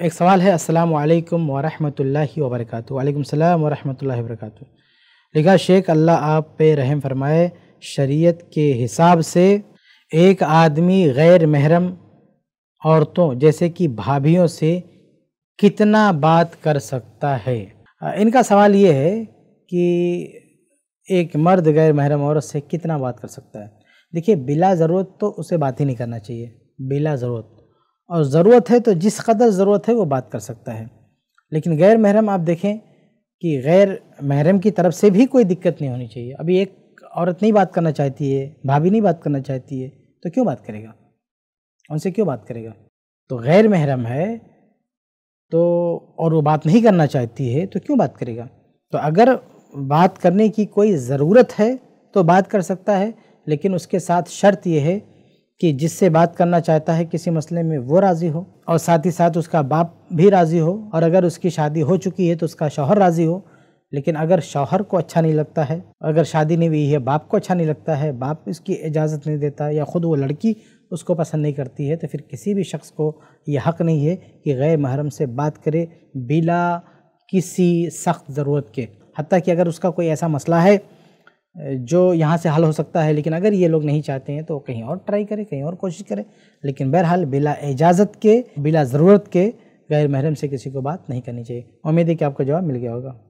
एक सवाल है अस्सलाम वालेकुम वरहमतुल्लाहि वबरकatuh वालेकुम सलाम वरहमतुल्लाहि वबरकatuh लिखा शेख अल्लाह आप पे रहम फरमाए शरीयत के हिसाब से एक आदमी गैर महरम औरतों जैसे कि भाभीियों से कितना बात कर सकता है इनका सवाल ये है कि एक मर्द गैर महरम औरत से कितना बात कर सकता है देखिए बिला ज़रूरत तो उसे बात ही नहीं करना चाहिए बिला ज़रूरत और ज़रूरत है तो जिस कदर ज़रूरत है वो बात कर सकता है लेकिन गैर महरम आप देखें कि गैर महरम की तरफ से भी कोई दिक्कत नहीं होनी चाहिए अभी एक औरत नहीं बात करना चाहती है भाभी नहीं बात करना चाहती है तो क्यों बात करेगा उनसे क्यों बात करेगा तो गैर महरम है तो और वो बात नहीं करना चाहती है तो क्यों बात करेगा तो अगर बात करने की कोई ज़रूरत है तो बात कर सकता है लेकिन उसके साथ शर्त यह है कि जिससे बात करना चाहता है किसी मसले में वो राज़ी हो और साथ ही साथ उसका बाप भी राज़ी हो और अगर उसकी शादी हो चुकी है तो उसका शौहर राज़ी हो लेकिन अगर शौहर को अच्छा नहीं लगता है अगर शादी नहीं हुई है बाप को अच्छा नहीं लगता है बाप इसकी इजाज़त नहीं देता या ख़ुद वो लड़की उसको पसंद नहीं करती है तो फिर किसी भी शख्स को ये हक़ नहीं है कि गैर महरम से बात करे बिला किसी सख्त ज़रूरत के हती कि अगर उसका कोई ऐसा मसला है जो यहाँ से हल हो सकता है लेकिन अगर ये लोग नहीं चाहते हैं तो कहीं और ट्राई करें कहीं और कोशिश करें लेकिन बहरहाल बिला इजाज़त के बिला ज़रूरत के गैर महरम से किसी को बात नहीं करनी चाहिए उम्मीद है कि आपका जवाब मिल गया होगा